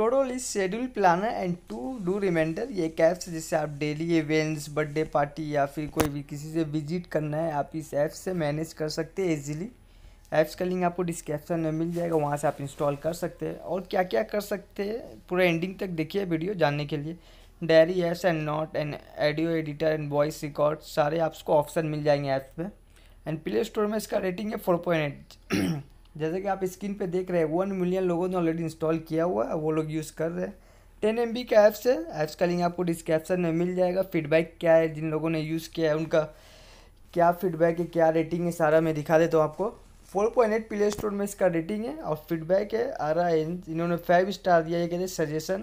टोडोल is schedule planner and to do reminder ये apps जिससे आप डेली इवेंट्स बर्थडे पार्टी या फिर कोई भी किसी से विजिट करना है आप इस ऐप से मैनेज कर सकते हैं ईजिली ऐप्स का लिंक आपको डिस्क्रिप्शन में मिल जाएगा वहाँ से आप इंस्टॉल कर सकते हैं और क्या क्या कर सकते हैं पूरा एंडिंग तक देखिए वीडियो जानने के लिए diary apps and note and audio editor and voice record सारे आपको ऑप्शन मिल जाएंगे ऐप्स में एंड प्ले स्टोर में इसका रेटिंग है फोर पॉइंट एट जैसे कि आप स्क्रीन पे देख रहे हैं वन मिलियन लोगों ने ऑलरेडी इंस्टॉल किया हुआ है वो लोग यूज़ कर रहे हैं टेन एम बी का ऐप्स है ऐप्स का लिंक आपको डिस्क्रिप्शन में मिल जाएगा फीडबैक क्या है जिन लोगों ने यूज़ किया है उनका क्या फीडबैक है क्या रेटिंग है सारा मैं दिखा देता हूँ आपको four point eight play store में इसका रेटिंग है और फीडबैक है आ रहा है इन्होंने फाइव स्टार दिया ये कहते हैं suggestion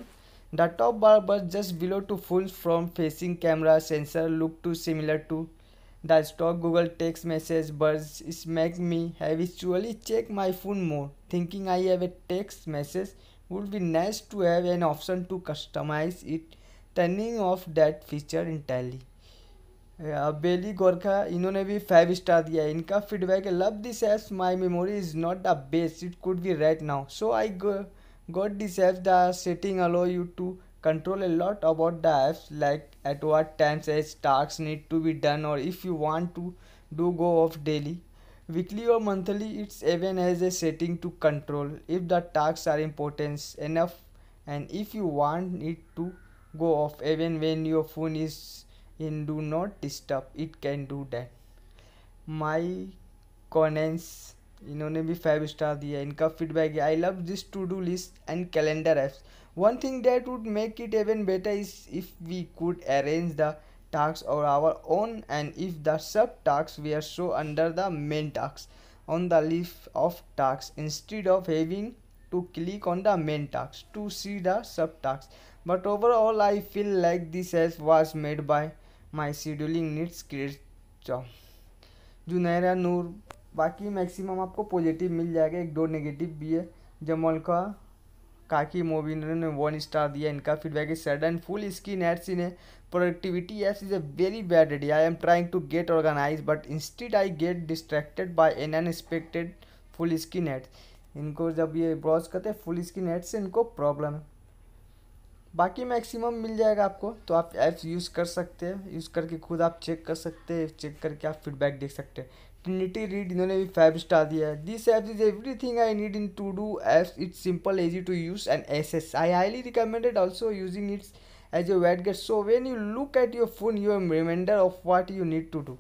the top bar was just below to full from facing camera sensor look to similar to The stock Google text message buzz is make me habitually check my phone more. Thinking I have a text message would be nice to have an option to customize it, turning off that feature entirely. बेली uh, Gorkha इन्होंने भी five star दिया है इनका feedback है love this apps my memory is not the best it could be right now so I got this apps the setting allow you to control a lot about the apps like at what times as tasks need to be done or if you want to do go off daily weekly or monthly it's even as a setting to control if the tasks are important enough and if you want it to go off even when your phone is in do not disturb it can do that my connects इन्होंने भी five star दिया इनका feedback है I love this to do list and calendar apps one thing that would make it even better is if we could arrange the task or our own and if the sub task we are show under the main task on the लिफ of task instead of having to click on the main task to see the sub task but overall I feel like this as was made by my scheduling needs create job Junera Noor बाकी maximum आपको positive मिल जाएगा एक दो negative भी है जमल का काकी मूवी इन्होंने वन स्टार दिया इनका feedback is sad and full screen ads in है productivity apps is a very bad idea I am trying to get organize but instead I get distracted by an unexpected full screen ads इनको जब ये brows करते हैं full screen ads से इनको problem है बाकी मैक्सिमम मिल जाएगा आपको तो आप ऐप्स यूज़ कर सकते हैं यूज़ करके खुद आप चेक कर सकते हैं चेक करके आप फीडबैक देख सकते हैं ट्रिनिटी रीड इन्होंने भी फाइव स्टार दिया है this app is everything I need in to do apps it's simple easy to use and as as I highly recommended also using it's as a widget so when you look at your phone you're reminder of what you need to do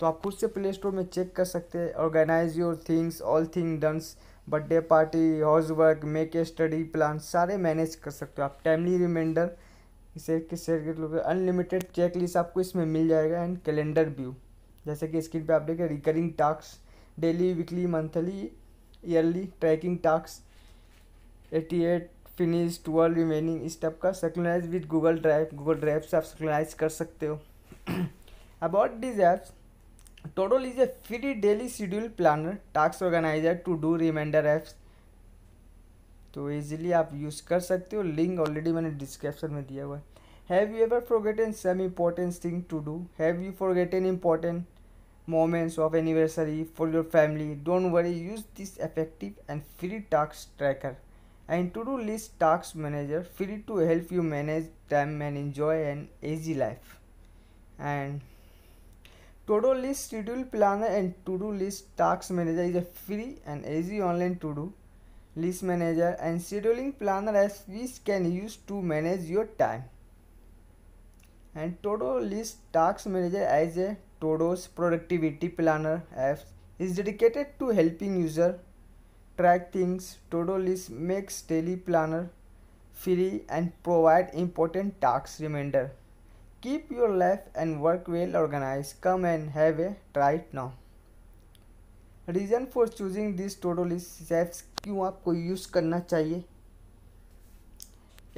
तो आप खुद से play store में check कर सकते हैं organize your things all thing done birthday party house work make a study plan सारे manage कर सकते हो आप टाइमली रिमाइंडर इसे के शेयर कर लोगे अनलिमिटेड चेक लिस्ट आपको इसमें मिल जाएगा एंड कैलेंडर व्यू जैसे कि स्क्रीन पे आप देखें recurring task daily weekly monthly yearly tracking task eighty eight finish twelve remaining इस टाइप का synchronize with Google drive Google drive से आप सेक्लोनाइज कर सकते हो about this apps total is a free daily schedule planner task organizer to do reminder apps तो easily आप use कर सकते हो लिंक ऑलरेडी मैंने डिस्क्रिप्शन में दिया हुआ है have you ever forgotten some important thing to do have you forgotten important moments of anniversary for your family. Don't worry, use this effective and free task tracker and to-do list task manager free to help you manage time and enjoy an easy life. And to-do list schedule planner and to-do list task manager is a free and easy online to-do list manager and scheduling planner as we can use to manage your time and to-do list task manager as a Todo's productivity planner app is dedicated to helping user track things. Todo list makes daily planner free and provide important tasks reminder. Keep your life and work well organized. Come and have a try it now. Reason for choosing this todo list apps क्यों आपको use करना चाहिए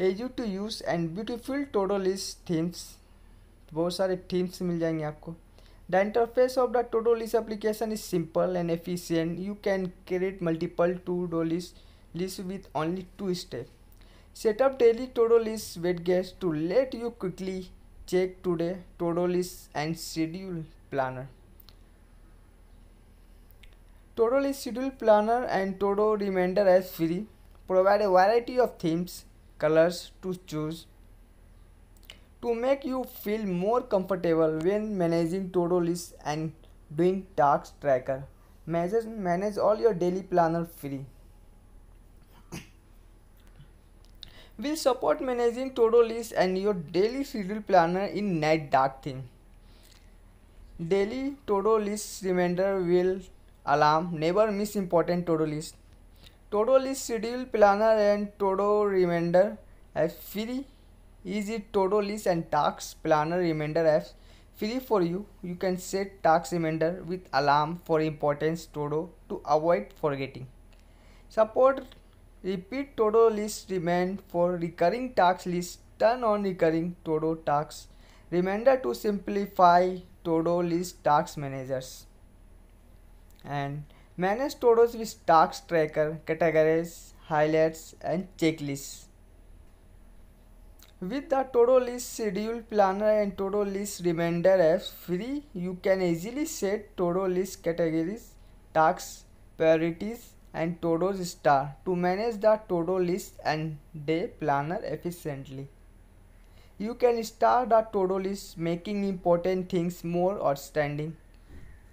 easy to use and beautiful todo list themes बहुत सारे themes मिल जाएंगे आपको The interface of the to-do list application is simple and efficient. You can create multiple to-do lists list with only two steps. Set up daily to-do list widgets to let you quickly check today to-do list and schedule planner. To-do list schedule planner and to-do reminder as free. Provide a variety of themes, colors to choose to make you feel more comfortable when managing to-do lists and doing task tracker. Manage, manage all your daily planner free. will support managing to-do list and your daily schedule planner in Night Dark theme. Daily to-do list reminder will alarm never miss important to-do list. To-do list schedule planner and to-do reminder as free Easy to-do list and task planner reminder apps free for you. You can set task reminder with alarm for importance to-do to avoid forgetting. Support repeat to-do list remind for recurring task list. Turn on recurring to-do Reminder to simplify to-do list task managers. And manage to-dos with task tracker, categories, highlights and checklists. With the Todo list schedule planner and Todo list reminder apps free, you can easily set Todo list categories, tasks, priorities and Todo star to manage the Todo list and day planner efficiently. You can start the Todo list making important things more outstanding.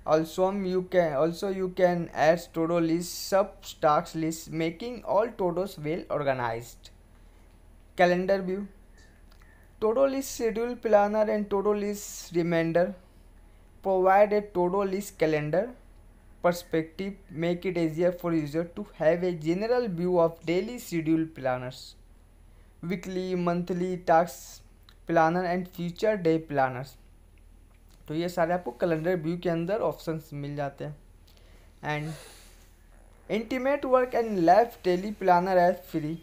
Also you can also you can add Todo list sub tasks list making all todos well organized. Calendar view todo list schedule planner and todo list reminder provide a todo list calendar perspective make it easier for user to have a general view of daily schedule planners weekly monthly task planner and future day planners तो ये सारे आपको calendar view के अंदर option मिल जाते हैं and intimate work and life daily planner as free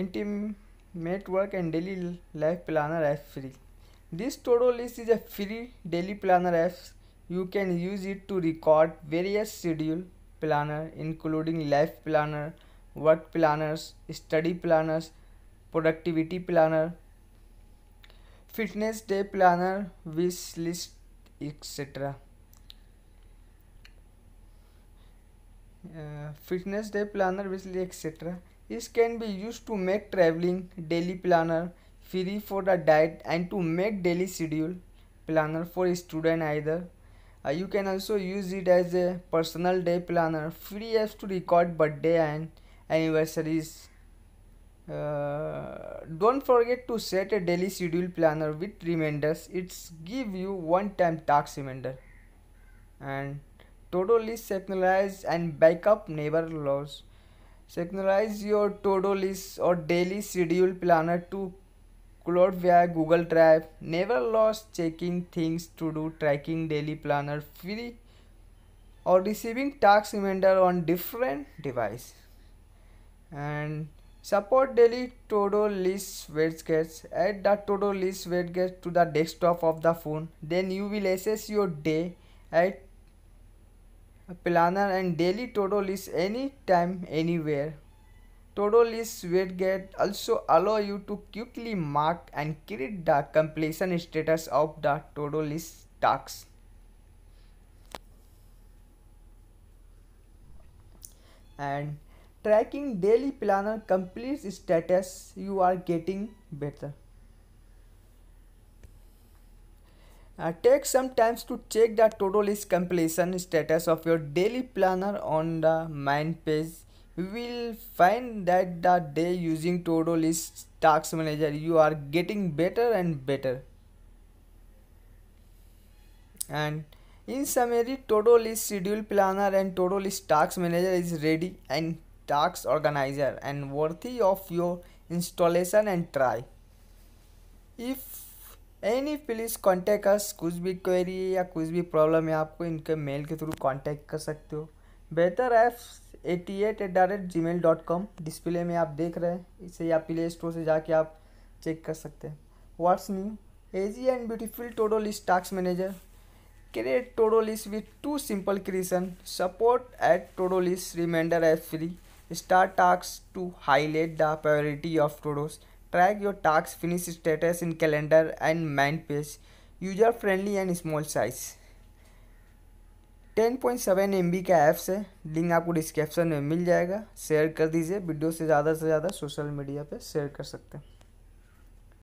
intimate work and daily life planner app free this todo list is a free daily planner app you can use it to record various schedule planner including life planner work planners study planners productivity planner fitness day planner wish list etcetera fitness day planner wish list etcetera This can be used to make traveling daily planner free for the diet and to make daily schedule planner for student either. Uh, you can also use it as a personal day planner, free apps to record birthday and anniversaries. Uh, don't forget to set a daily schedule planner with reminders. It's give you one-time task reminder and totally synchronize and backup never lost. Synchronize your to-do list or daily schedule planner to Cloud via Google Drive. Never lost checking things to do, tracking daily planner free or receiving task reminder on different device. And support daily to-do list widgets. Add the to-do list widget to the desktop of the phone. Then you will assess your day at planner and daily to-do list anytime anywhere. To-do lists will get also allow you to quickly mark and create the completion status of the to-do list tasks. And tracking daily planner complete status you are getting better. Uh, take some time to check the total list completion status of your daily planner on the main page. You will find that the day using Todo list tax manager you are getting better and better. And in summary, Todo list schedule planner and Todo list tax manager is ready and tax organizer and worthy of your installation and try. If any please contact us कुछ भी query या कुछ भी problem है आपको इनके mail के through contact कर सकते हो बेहतर app eighty eight at the rate Gmail dot com display में आप देख रहे हैं इसे या प्ले स्टोर से जाके आप चेक कर सकते हैं what's new easy and beautiful todo list task manager create todo list with to simple creation support at todo list reminder app free star task to highlight the priority of todos track your task finish status in calendar and man page user friendly and small size 10.7 M का apps है link आपको description में मिल जाएगा share कर दीजिए video से ज़्यादा से ज़्यादा सोशल मीडिया पे शेयर कर सकते हैं